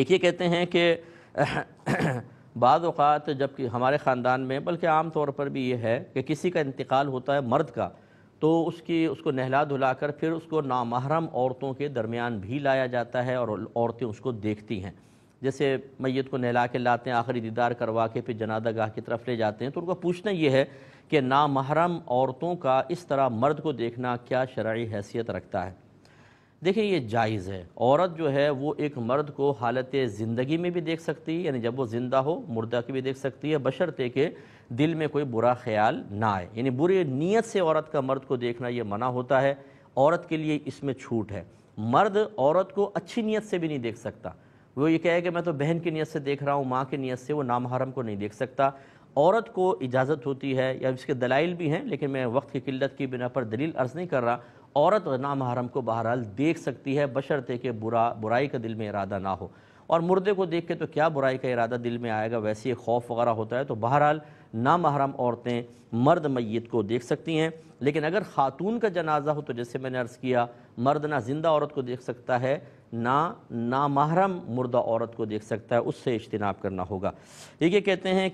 एक ये कहते हैं कि बाद अवत जबकि हमारे ख़ानदान में बल्कि आम तौर पर भी ये है कि किसी का इंतकाल होता है मर्द का तो उसकी उसको नहला धुला कर फिर उसको नामहरम औरतों के दरमियान भी लाया जाता है और औरतें उसको देखती हैं जैसे मैत को नहला के लाते हैं आखिरी दीदार करवा के फिर जनादा गाह की तरफ ले जाते हैं तो उनका पूछना ये है कि नामहरम औरतों का इस तरह मर्द को देखना क्या शर्य हैसियत रखता है देखिए ये जायज़ है औरत जो है वो एक मर्द को हालत ज़िंदगी में भी देख सकती है यानी जब वो ज़िंदा हो मुर्दा की भी देख सकती है बशर्ते के दिल में कोई बुरा ख्याल ना आए यानी बुरी नीयत से औरत का मर्द को देखना ये मना होता है औरत के लिए इसमें छूट है मर्द औरत को अच्छी नीयत से भी नहीं देख सकता वो ये कहे कि मैं तो बहन की नीयत से देख रहा हूँ माँ की नीयत से वो नामहरम को नहीं देख सकता औरत को इजाज़त होती है या इसके दलाइल भी हैं लेकिन मैं वक्त की किल्लत की बिना पर दलील अर्ज़ नहीं कर रहा औरत नामहरम को बहरहाल देख सकती है बशरते के बुरा बुराई का दिल में इरादा ना हो और मुर्दे को देख के तो क्या बुराई का इरादा दिल में आएगा वैसे ही खौफ वगैरह होता है तो बहरहाल नामहरम औरतें मर्द मैत को देख सकती हैं लेकिन अगर ख़ातून का जनाजा हो तो जैसे मैंने अर्ज़ किया मर्द ना जिंदा औरत को देख सकता है ना नामहरम मुर्दा औरत को देख सकता है उससे इज्तनाब करना होगा ये कहते हैं